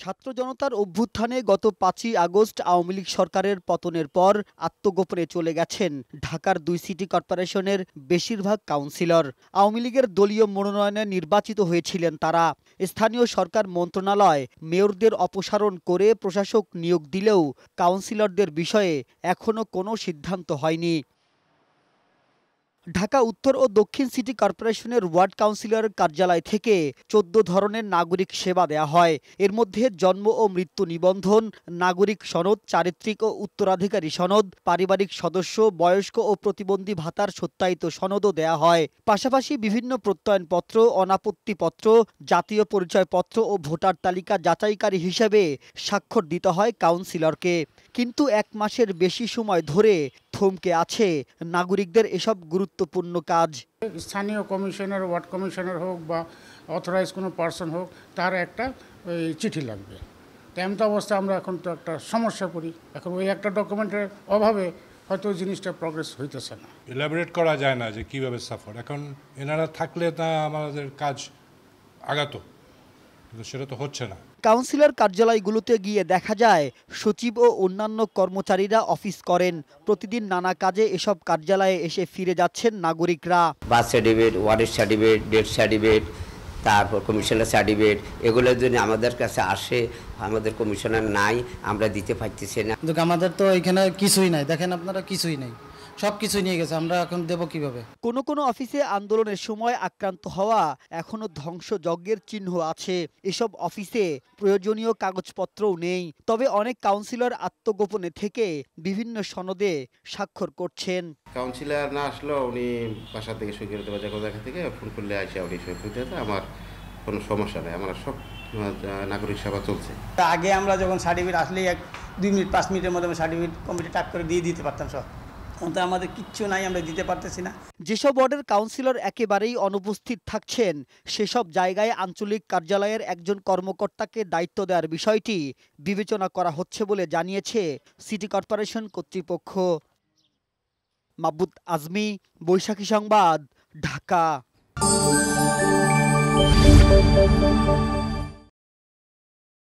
ছাত্র জনতার অভ্যুত্থানে গত পাঁচই আগস্ট আওয়ামী লীগ সরকারের পতনের পর আত্মগোপনে চলে গেছেন ঢাকার দুই সিটি কর্পোরেশনের বেশিরভাগ কাউন্সিলর আওয়ামী লীগের দলীয় মনোনয়নে নির্বাচিত হয়েছিলেন তারা স্থানীয় সরকার মন্ত্রণালয় মেয়রদের অপসারণ করে প্রশাসক নিয়োগ দিলেও কাউন্সিলরদের বিষয়ে এখনও কোনো সিদ্ধান্ত হয়নি ঢাকা উত্তর ও দক্ষিণ সিটি কর্পোরেশনের ওয়ার্ড কাউন্সিলর কার্যালয় থেকে চোদ্দ ধরনের নাগরিক সেবা দেয়া হয় এর মধ্যে জন্ম ও মৃত্যু নিবন্ধন নাগরিক সনদ চারিত্রিক ও উত্তরাধিকারী সনদ পারিবারিক সদস্য বয়স্ক ও প্রতিবন্ধী ভাতার সত্যায়িত সনদও দেয়া হয় পাশাপাশি বিভিন্ন প্রত্যয়নপত্র অনাপত্তিপত্র জাতীয় পরিচয়পত্র ও ভোটার তালিকা যাচাইকারী হিসেবে স্বাক্ষর দিতে হয় কাউন্সিলরকে কিন্তু এক মাসের বেশি সময় ধরে থমকে আছে নাগরিকদের এসব গুরুত্বপূর্ণ কাজ স্থানীয় কমিশনার ওয়ার্ড কমিশনার হোক বা অথরাইজ কোনো পার্সন হোক তার একটা চিঠি লাগবে তেমত অবস্থা আমরা এখন তো একটা সমস্যা পড়ি এখন ওই একটা ডকুমেন্টের অভাবে হয়তো জিনিসটা প্রগ্রেস হইতেছে না এলাবরেট করা যায় না যে কিভাবে সাফর এখন এনারা থাকলে তা আমাদের কাজ আগাত কিন্তু সেটা তো হচ্ছে না কাউন্সিলর কার্যালয়গুলোতে গিয়ে দেখা যায় সচিব ও অন্যান্য কর্মচারীরা অফিস করেন প্রতিদিন নানা কাজে এসব কার্যালয়ে এসে ফিরে যাচ্ছেন নাগরিকরা বার্থ সার্টিফিকেট ওয়ার্ডের সার্টিফিকেট ডেথ সার্টিফিকেট তারপর কমিশনার সার্টিফিকেট এগুলো যদি আমাদের কাছে আসে আমাদের কমিশনার নাই আমরা দিতে পারতেছি না আমাদের তো এখানে কিছুই নাই দেখেন আপনারা কিছুই নাই সবকিছু নিয়ে গেছে আমরা এখন দেব কিভাবে কোন কোন অফিসে আন্দোলনের সময় আক্রান্ত হওয়া এখনো ধ্বংস যজ্ঞের চিহ্ন আছে এসব অফিসে প্রয়োজনীয় কাগজপত্রও নেই তবে অনেক কাউন্সিলর আত্মগোপনে থেকে বিভিন্ন সনদে স্বাক্ষর করছেন কাউন্সিলর না আসলেও উনি বাসা থেকে সই করে দেবে জায়গা থেকে ফোন করলে আসে উনি সই করে আমার কোনো সমস্যা নেই আমরা সব নাগরিক সেবা চলছে আগে আমরা যখন সার্টিফিকেট আসলেই এক দুই মিনিট পাঁচ মিনিটের মধ্যে সার্টিফিকেট কমিটি টাক করে দিয়ে দিতে পারতাম সব অন্তত আমাদের কিচ্ছু নাই আমরা দিতে পারতেছি না যেসব ওয়ার্ডের কাউন্সিলর একেবারেই অনুপস্থিত থাকছেন সেসব জায়গায় আঞ্চলিক কার্যালয়ের একজন কর্মকর্তাকে দায়িত্ব দেওয়ার বিষয়টি বিবেচনা করা হচ্ছে বলে জানিয়েছে সিটি কর্পোরেশন কর্তৃপক্ষ মাবুদ আজমি বৈশাখী সংবাদ ঢাকা